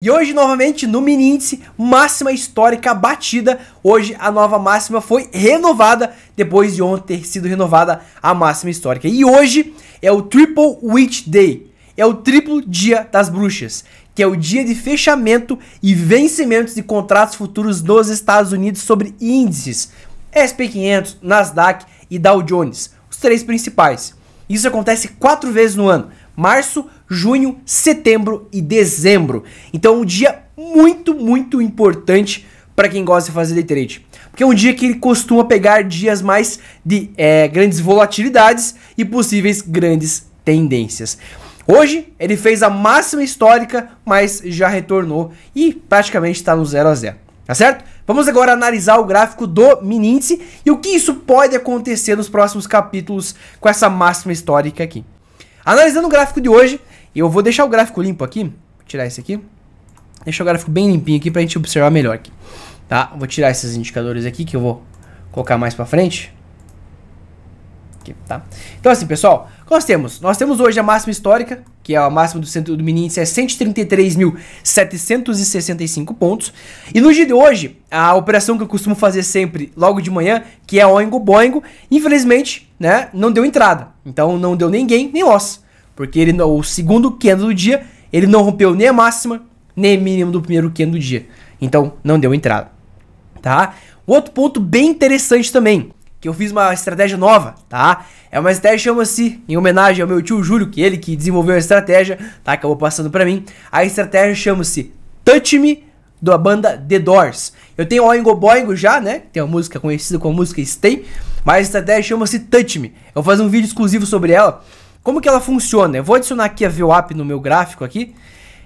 E hoje, novamente, no mini índice, máxima histórica batida. Hoje, a nova máxima foi renovada, depois de ontem ter sido renovada a máxima histórica. E hoje é o Triple Witch Day, é o triplo dia das bruxas, que é o dia de fechamento e vencimentos de contratos futuros nos Estados Unidos sobre índices, SP500, Nasdaq e Dow Jones, os três principais. Isso acontece quatro vezes no ano, março, junho, setembro e dezembro. Então, um dia muito, muito importante para quem gosta de fazer day trade. Porque é um dia que ele costuma pegar dias mais de é, grandes volatilidades e possíveis grandes tendências. Hoje ele fez a máxima histórica, mas já retornou e praticamente está no 0 a 0 tá certo? Vamos agora analisar o gráfico do mini índice e o que isso pode acontecer nos próximos capítulos com essa máxima histórica aqui. Analisando o gráfico de hoje, eu vou deixar o gráfico limpo aqui. Vou tirar esse aqui. Deixa o gráfico bem limpinho aqui pra gente observar melhor aqui. Tá? Vou tirar esses indicadores aqui que eu vou colocar mais pra frente. Aqui, tá? Então assim, pessoal, nós temos? Nós temos hoje a máxima histórica, que é a máxima do, centro, do mini índice é 133.765 pontos. E no dia de hoje, a operação que eu costumo fazer sempre logo de manhã, que é Oingo Boingo, infelizmente, né, não deu entrada. Então não deu ninguém, nem nós. Porque ele o segundo Kendo do dia, ele não rompeu nem a máxima, nem a mínima do primeiro Kendo do dia. Então, não deu entrada, tá? Outro ponto bem interessante também, que eu fiz uma estratégia nova, tá? É uma estratégia chama-se, em homenagem ao meu tio Júlio, que ele que desenvolveu a estratégia, tá? Acabou passando para mim. A estratégia chama-se Touch Me da banda The Doors. Eu tenho Oingo Boingo já, né? Tem uma música conhecida como a música Stay, mas a estratégia chama-se Touch Me. Eu vou fazer um vídeo exclusivo sobre ela, como que ela funciona? Eu vou adicionar aqui a VWAP no meu gráfico aqui.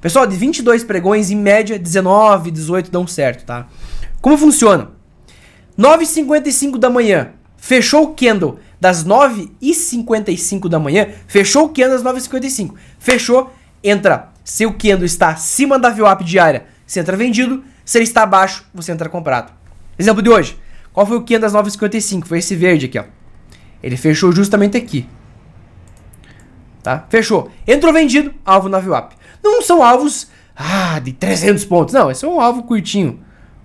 Pessoal, de 22 pregões, em média, 19, 18 dão certo, tá? Como funciona? 9h55 da manhã, fechou o candle das 9h55 da manhã, fechou o candle das 9h55. Fechou, entra. Se o candle está acima da VWAP diária, você entra vendido. Se ele está abaixo, você entra comprado. Exemplo de hoje. Qual foi o candle das 9h55? Foi esse verde aqui, ó. Ele fechou justamente aqui. Tá? Fechou. Entrou vendido, alvo na VWAP. Não são alvos ah, de 300 pontos. Não, esse é um alvo curtinho.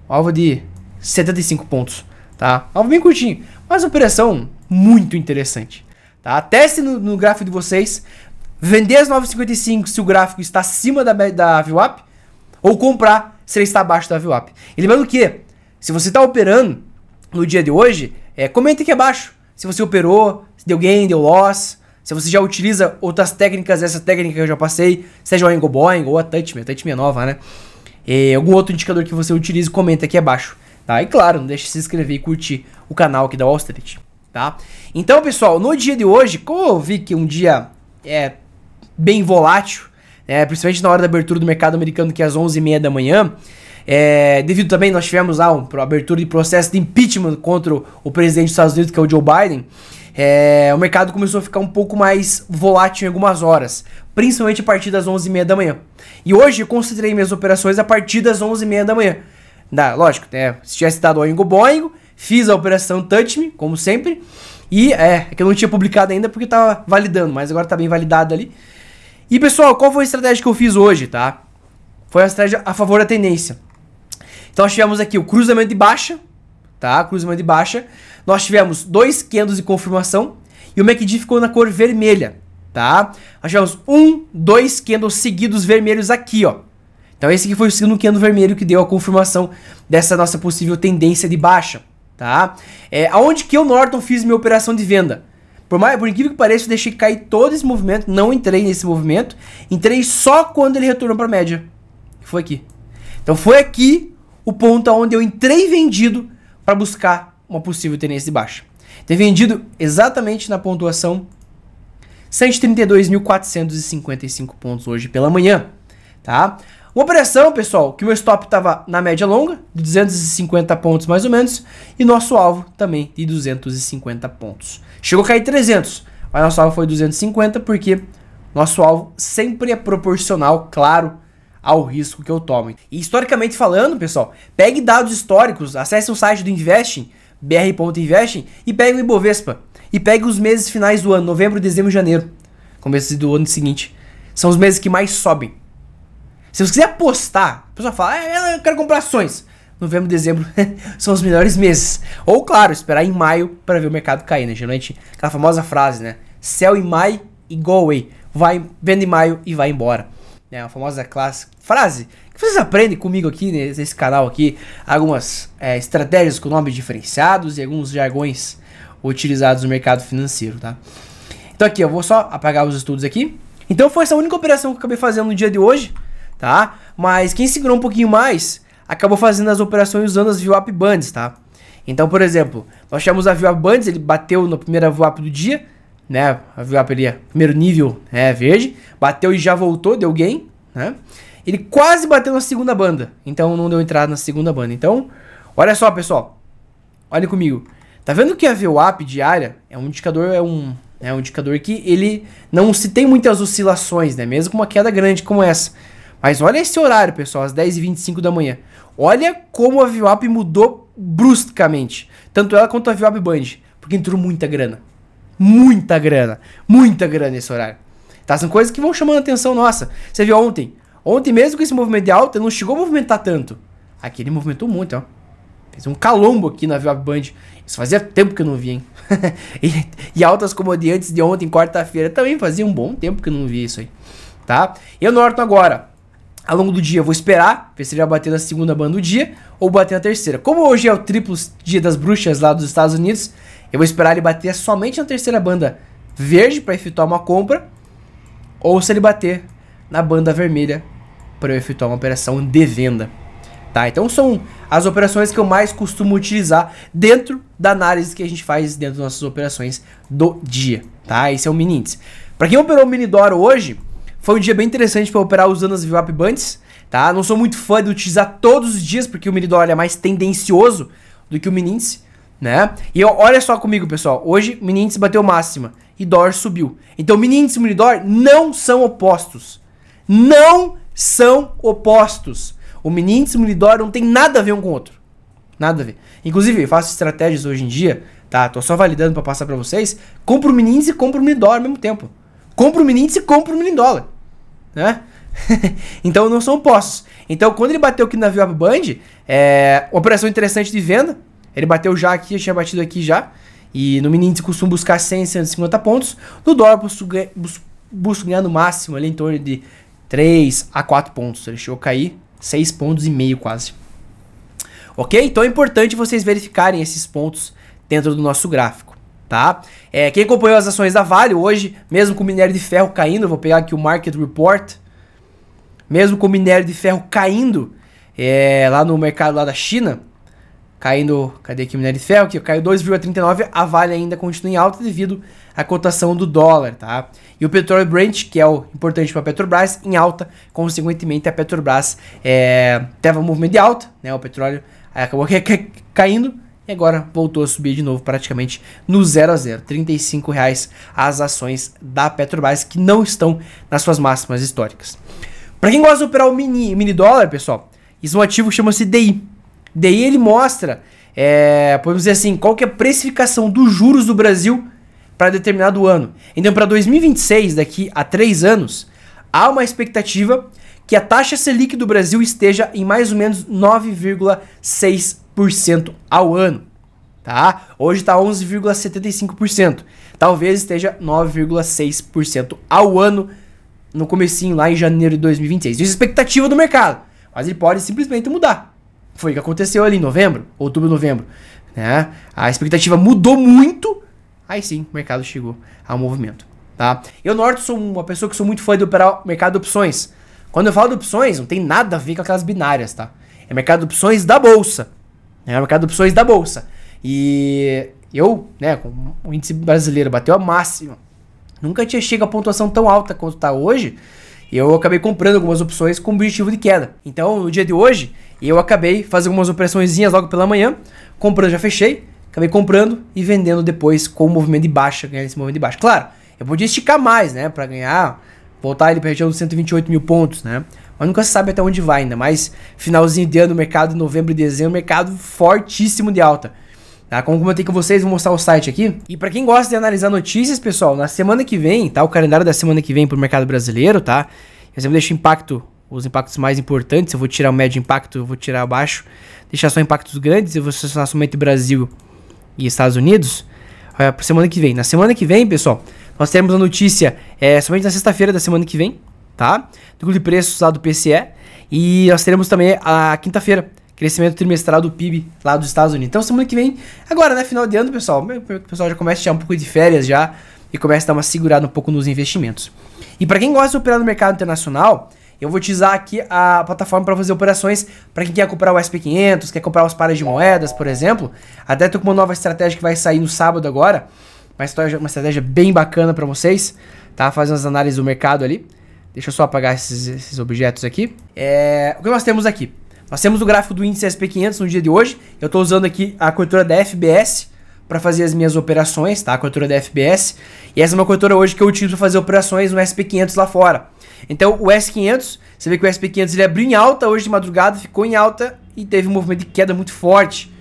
Um alvo de 75 pontos. Tá? Um alvo bem curtinho. Mas operação muito interessante. Tá? Teste no, no gráfico de vocês. Vender as 9,55 se o gráfico está acima da, da VWAP. Ou comprar se ele está abaixo da VWAP. E lembrando que, se você está operando no dia de hoje, é, comenta aqui abaixo. Se você operou, se deu gain, deu loss se você já utiliza outras técnicas, essa técnica que eu já passei, seja o Angle Boeing ou a Touch Me, a Touch Me é nova, né? E algum outro indicador que você utilize, comenta aqui abaixo, tá? E claro, não deixe de se inscrever e curtir o canal aqui da Wall Street, tá? Então, pessoal, no dia de hoje, como eu vi que um dia é bem volátil, né? principalmente na hora da abertura do mercado americano, que é às 11h30 da manhã, é, devido também nós tivemos lá ah, uma abertura de processo de impeachment contra o presidente dos Estados Unidos, que é o Joe Biden é, o mercado começou a ficar um pouco mais volátil em algumas horas, principalmente a partir das 11h30 da manhã. E hoje eu considerei minhas operações a partir das 11h30 da manhã. Da, lógico, né, se tivesse dado oingo boingo, fiz a operação Touch Me, como sempre, e é, é que eu não tinha publicado ainda porque estava validando, mas agora está bem validado ali. E pessoal, qual foi a estratégia que eu fiz hoje, tá? Foi a estratégia a favor da tendência. Então nós tivemos aqui o cruzamento de baixa, tá? Cruzamento de baixa. Nós tivemos dois candles de confirmação e o MACD ficou na cor vermelha, tá? Nós tivemos um, dois candles seguidos vermelhos aqui, ó. Então esse aqui foi o segundo candle vermelho que deu a confirmação dessa nossa possível tendência de baixa, tá? É, aonde que eu, Norton, fiz minha operação de venda? Por, mais, por incrível que pareça, eu deixei cair todo esse movimento, não entrei nesse movimento, entrei só quando ele retornou para a média, que foi aqui. Então foi aqui o ponto onde eu entrei vendido para buscar uma possível tendência de baixa. Ter vendido exatamente na pontuação 132.455 pontos hoje pela manhã, tá? Uma operação, pessoal, que o meu stop estava na média longa, de 250 pontos mais ou menos, e nosso alvo também de 250 pontos. Chegou a cair 300, mas nosso alvo foi 250 porque nosso alvo sempre é proporcional, claro, ao risco que eu tomo. E historicamente falando, pessoal, pegue dados históricos, acesse o site do Investing, br.investing, e pegue o Ibovespa. E pegue os meses finais do ano, novembro, dezembro e janeiro. Começo do ano seguinte. São os meses que mais sobem. Se você quiser apostar, a pessoa fala, ah, eu quero comprar ações novembro, dezembro são os melhores meses. Ou, claro, esperar em maio para ver o mercado cair, né? Geralmente, aquela famosa frase, né? Sell em maio e go away. Vai, vende em maio e vai embora né, a famosa classe, frase que vocês aprendem comigo aqui nesse canal aqui, algumas é, estratégias com nomes diferenciados e alguns jargões utilizados no mercado financeiro, tá? Então aqui, eu vou só apagar os estudos aqui. Então foi essa única operação que eu acabei fazendo no dia de hoje, tá? Mas quem segurou um pouquinho mais, acabou fazendo as operações usando as VWAP Bands, tá? Então, por exemplo, nós chamamos a VWAP Bands, ele bateu na primeira VWAP do dia, né? Primeiro nível é verde. Bateu e já voltou, deu gain, né? Ele quase bateu na segunda banda. Então não deu entrada na segunda banda. Então, olha só, pessoal. Olha comigo. Tá vendo que a VWAP diária é um indicador, é um, é um indicador que ele não se tem muitas oscilações, né? Mesmo com uma queda grande como essa. Mas olha esse horário, pessoal, às 10h25 da manhã. Olha como a VWAP mudou bruscamente. Tanto ela quanto a VWAP Band. Porque entrou muita grana muita grana. Muita grana nesse horário. Tá? São coisas que vão chamando a atenção nossa. Você viu ontem? Ontem mesmo com esse movimento de alta, não chegou a movimentar tanto. Aqui ele movimentou muito, ó. Fez um calombo aqui na Viva Band. Isso fazia tempo que eu não vi, hein? e, e, altas como de ontem, quarta-feira, também fazia um bom tempo que eu não vi isso aí. Tá? Eu norto agora. Ao longo do dia, eu vou esperar, ver se ele vai bater na segunda banda do dia ou bater na terceira. Como hoje é o triplo dia das bruxas lá dos Estados Unidos, eu vou esperar ele bater somente na terceira banda verde para efetuar uma compra, ou se ele bater na banda vermelha para eu efetuar uma operação de venda. Tá? Então são as operações que eu mais costumo utilizar dentro da análise que a gente faz dentro das nossas operações do dia. Tá? Esse é o mini índice. Para quem operou o mini hoje, foi um dia bem interessante para operar usando as VWAP Bands. Tá? Não sou muito fã de utilizar todos os dias, porque o mini é mais tendencioso do que o mini índice né? E eu, olha só comigo, pessoal. Hoje, mini índice bateu máxima e dólar subiu. Então, mini índice e mini dólar não são opostos. Não são opostos. O mini índice e mini dólar não tem nada a ver um com o outro. Nada a ver. Inclusive, eu faço estratégias hoje em dia, tá? Tô só validando para passar para vocês. Compro o mini índice e compro o mini dólar ao mesmo tempo. Compro o mini índice e compro o mini dólar, né? então não são opostos. Então quando ele bateu aqui na Up Band, é, operação interessante de venda, ele bateu já aqui, eu tinha batido aqui já. E no mini índice costuma buscar 100, 150 pontos. No dólar busco, busco, busco ganhar no máximo ali em torno de 3 a 4 pontos. Ele chegou a cair 6 pontos e meio quase. Ok? Então é importante vocês verificarem esses pontos dentro do nosso gráfico. Tá? É, quem acompanhou as ações da Vale hoje, mesmo com o minério de ferro caindo, vou pegar aqui o Market Report. Mesmo com o minério de ferro caindo é, lá no mercado lá da China, caindo, cadê aqui minério de ferro, que caiu 2,39, a Vale ainda continua em alta devido à cotação do dólar, tá? E o petróleo Brent, que é o importante para a Petrobras, em alta, consequentemente a Petrobras é, teve um movimento de alta, né? O petróleo acabou caindo e agora voltou a subir de novo praticamente no zero a zero, 35 reais as ações da Petrobras que não estão nas suas máximas históricas. Para quem gosta de operar o mini, mini dólar, pessoal, isso é um ativo que chama-se DI, Daí ele mostra, é, podemos dizer assim, qual que é a precificação dos juros do Brasil para determinado ano. Então, para 2026, daqui a três anos, há uma expectativa que a taxa Selic do Brasil esteja em mais ou menos 9,6% ao ano. Tá? Hoje está 11,75%. Talvez esteja 9,6% ao ano no comecinho lá em janeiro de 2026. Isso é expectativa do mercado, mas ele pode simplesmente mudar. Foi o que aconteceu ali em novembro, outubro, novembro. Né? A expectativa mudou muito, aí sim o mercado chegou ao movimento. Tá? Eu, Norte, sou uma pessoa que sou muito fã de operar o mercado de opções. Quando eu falo de opções, não tem nada a ver com aquelas binárias, tá? É mercado de opções da bolsa. Né? É mercado de opções da bolsa. E eu, né, o índice brasileiro bateu a máxima. Nunca tinha chegado a pontuação tão alta quanto está hoje eu acabei comprando algumas opções com objetivo de queda. Então, no dia de hoje, eu acabei fazendo algumas operações logo pela manhã, comprando, já fechei, acabei comprando e vendendo depois com o movimento de baixa, ganhando esse movimento de baixa. Claro, eu podia esticar mais, né, para ganhar, voltar ele para região dos 128 mil pontos, né, mas nunca se sabe até onde vai ainda, mas finalzinho de ano, mercado, novembro e dezembro, mercado fortíssimo de alta. Tá? Como comentei com vocês, vou mostrar o site aqui. E para quem gosta de analisar notícias, pessoal, na semana que vem, tá? O calendário da semana que vem pro mercado brasileiro, tá? Eu sempre deixo impacto, os impactos mais importantes. Eu vou tirar o médio impacto, eu vou tirar abaixo. Deixar só impactos grandes, eu vou selecionar somente Brasil e Estados Unidos. É, pra semana que vem. Na semana que vem, pessoal, nós teremos a notícia é, somente na sexta-feira da semana que vem, tá? Do de preços lá do PCE. E nós teremos também a quinta-feira crescimento trimestral do PIB lá dos Estados Unidos. Então, semana que vem, agora, né, final de ano, pessoal, o pessoal já começa a tirar um pouco de férias já e começa a dar uma segurada um pouco nos investimentos. E para quem gosta de operar no mercado internacional, eu vou utilizar aqui a plataforma para fazer operações para quem quer comprar o SP500, quer comprar os pares de moedas, por exemplo. Até tô com uma nova estratégia que vai sair no sábado agora, Mas estratégia, uma estratégia bem bacana para vocês, tá? Fazendo as análises do mercado ali. Deixa eu só apagar esses, esses objetos aqui. É, o que nós temos aqui? Nós temos o gráfico do índice SP500 no dia de hoje. Eu estou usando aqui a corretora da FBS para fazer as minhas operações, tá? A corretora da FBS. E essa é uma corretora hoje que eu utilizo para fazer operações no SP500 lá fora. Então o S500, você vê que o SP500 ele abriu em alta hoje de madrugada, ficou em alta e teve um movimento de queda muito forte.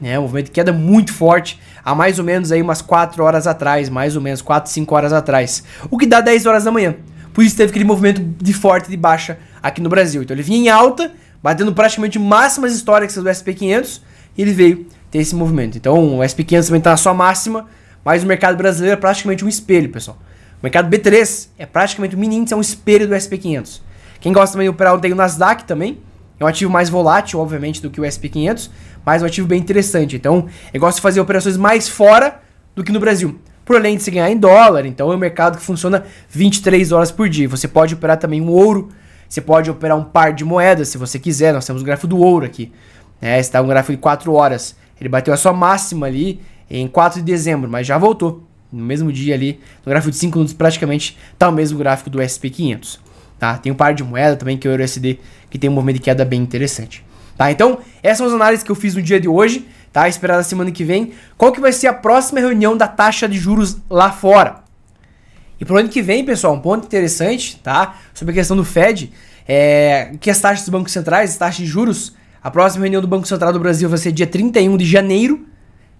Né, um movimento de queda muito forte há mais ou menos aí umas 4 horas atrás, mais ou menos 4, 5 horas atrás. O que dá 10 horas da manhã. Por isso teve aquele movimento de forte de baixa aqui no Brasil. Então ele vinha em alta, batendo praticamente máximas históricas do SP500, e ele veio ter esse movimento. Então o SP500 também está na sua máxima, mas o mercado brasileiro é praticamente um espelho, pessoal. O mercado B3 é praticamente o um mini índice, é um espelho do SP500. Quem gosta também de operar tem o Nasdaq também, é um ativo mais volátil, obviamente, do que o SP500, mas um ativo bem interessante. Então, eu gosto de fazer operações mais fora do que no Brasil. Por além de se ganhar em dólar, então é um mercado que funciona 23 horas por dia. Você pode operar também um ouro você pode operar um par de moedas se você quiser. Nós temos o gráfico do ouro aqui. Né? Está um gráfico de 4 horas. Ele bateu a sua máxima ali em 4 de dezembro, mas já voltou. No mesmo dia ali, no gráfico de 5 minutos, praticamente tá o mesmo gráfico do SP500. Tá? Tem um par de moeda também, que é o EURUSD, que tem um movimento de queda bem interessante. Tá? Então, essas são as análises que eu fiz no dia de hoje tá? Esperar na semana que vem. Qual que vai ser a próxima reunião da taxa de juros lá fora? E pro ano que vem, pessoal, um ponto interessante, tá? Sobre a questão do Fed, é que as taxas dos bancos centrais, as taxas de juros, a próxima reunião do Banco Central do Brasil vai ser dia 31 de janeiro,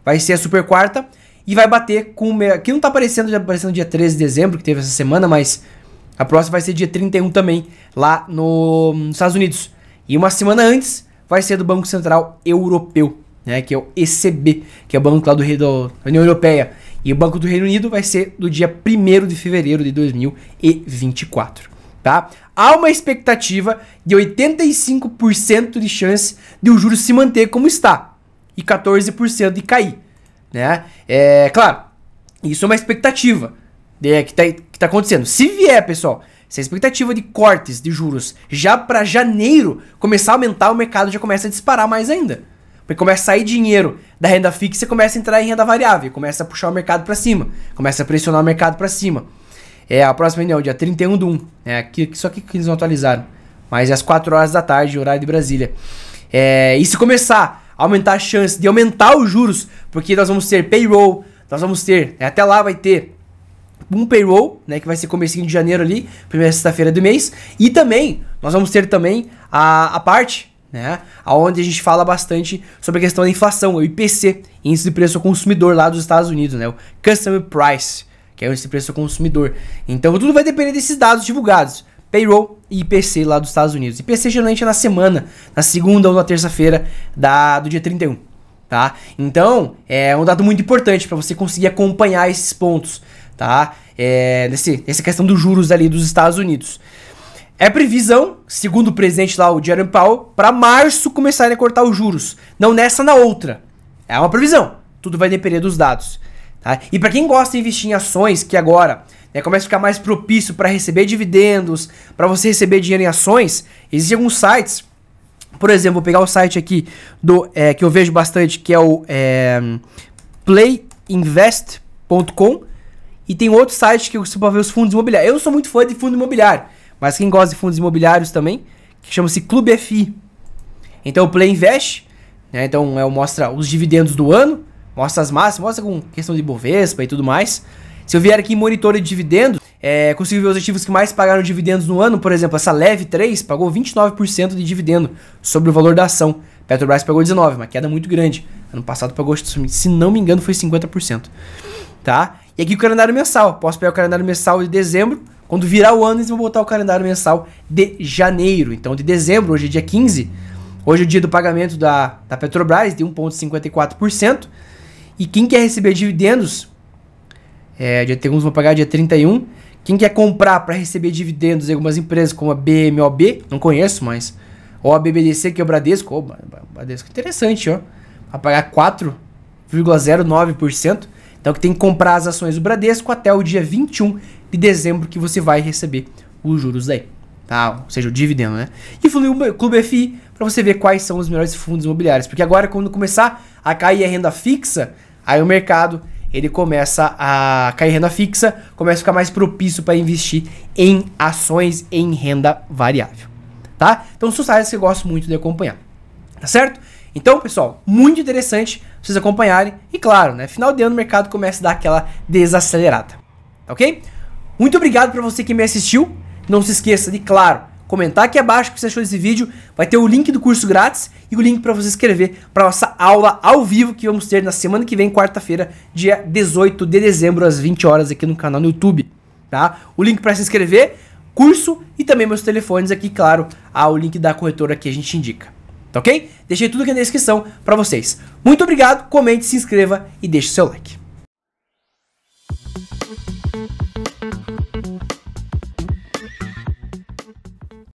vai ser a super quarta, e vai bater com. Aqui não tá aparecendo, já aparecendo dia 13 de dezembro, que teve essa semana, mas a próxima vai ser dia 31 também, lá no, hum, nos Estados Unidos. E uma semana antes vai ser do Banco Central Europeu, né? Que é o ECB, que é o banco lá do, do da União Europeia. E o Banco do Reino Unido vai ser do dia 1 de fevereiro de 2024. Tá? Há uma expectativa de 85% de chance de o juro se manter como está e 14% de cair. Né? É claro, isso é uma expectativa de, né, que está tá acontecendo. Se vier, pessoal, se a expectativa de cortes de juros já para janeiro começar a aumentar, o mercado já começa a disparar mais ainda. Porque começa a sair dinheiro da renda fixa e começa a entrar em renda variável. Começa a puxar o mercado para cima. Começa a pressionar o mercado para cima. É a próxima reunião, dia 31 de 1. É aqui, só que eles não atualizaram. Mas é às 4 horas da tarde, horário de Brasília. É, e se começar a aumentar a chance de aumentar os juros, porque nós vamos ter payroll, nós vamos ter, né, até lá vai ter um payroll, né, que vai ser comecinho de janeiro ali, primeira sexta-feira do mês, e também nós vamos ter também a, a parte né? Aonde a gente fala bastante sobre a questão da inflação, o IPC, índice de preço ao consumidor lá dos Estados Unidos, né? O Customer Price, que é o índice de preço ao consumidor. Então tudo vai depender desses dados divulgados. Payroll e IPC lá dos Estados Unidos. IPC geralmente é na semana, na segunda ou na terça-feira do dia 31, tá? Então, é um dado muito importante para você conseguir acompanhar esses pontos, tá? É, nesse, nessa questão dos juros ali dos Estados Unidos. É previsão, segundo o presidente lá, o Jerome Powell, para março começarem a cortar os juros. Não nessa, na outra. É uma previsão. Tudo vai depender dos dados. Tá? E para quem gosta de investir em ações, que agora né, começa a ficar mais propício para receber dividendos, para você receber dinheiro em ações, existem alguns sites. Por exemplo, vou pegar o site aqui do é, que eu vejo bastante, que é o é, playinvest.com. E tem outro site que você para ver os fundos imobiliários. Eu não sou muito fã de fundo imobiliário mas quem gosta de fundos imobiliários também, que chama-se Clube FI. Então o Play Invest, né? Então é, mostra os dividendos do ano, mostra as massas, mostra com questão de Bovespa e tudo mais. Se eu vier aqui em monitor de dividendos, é, consigo ver os ativos que mais pagaram dividendos no ano, por exemplo, essa Leve 3 pagou 29% de dividendo sobre o valor da ação. Petrobras pagou 19, uma queda muito grande. Ano passado pagou, se não me engano, foi 50%. Tá? E aqui o calendário mensal. Posso pegar o calendário mensal de dezembro, quando virar o ano, eles vão botar o calendário mensal de janeiro. Então, de dezembro, hoje é dia 15. Hoje é o dia do pagamento da, da Petrobras, de 1,54%. E quem quer receber dividendos, é, dia 31 vão pagar dia 31. Quem quer comprar para receber dividendos em algumas empresas como a BMOB, não conheço, mas. Ou a BBDC, que é o Bradesco. Oh, Bradesco, interessante, ó. Vai pagar 4,09%. Então que tem que comprar as ações do Bradesco até o dia 21 de dezembro que você vai receber os juros daí. Tá? Ou seja, o dividendo, né? E falei o Clube FI para você ver quais são os melhores fundos imobiliários. Porque agora, quando começar a cair a renda fixa, aí o mercado ele começa a cair renda fixa, começa a ficar mais propício para investir em ações em renda variável, tá? Então são áreas que eu gosto muito de acompanhar, tá certo? Então, pessoal, muito interessante vocês acompanharem e claro, né, final de ano o mercado começa a dar aquela desacelerada, tá ok? Muito obrigado para você que me assistiu. Não se esqueça de, claro, comentar aqui abaixo o que você achou desse vídeo. Vai ter o link do curso grátis e o link para você escrever para nossa aula ao vivo que vamos ter na semana que vem, quarta-feira, dia 18 de dezembro, às 20 horas aqui no canal no YouTube, tá? O link para se inscrever, curso e também meus telefones aqui, claro, ao ah, link da corretora que a gente indica. Tá OK? Deixei tudo aqui na descrição para vocês. Muito obrigado, comente, se inscreva e deixe seu like.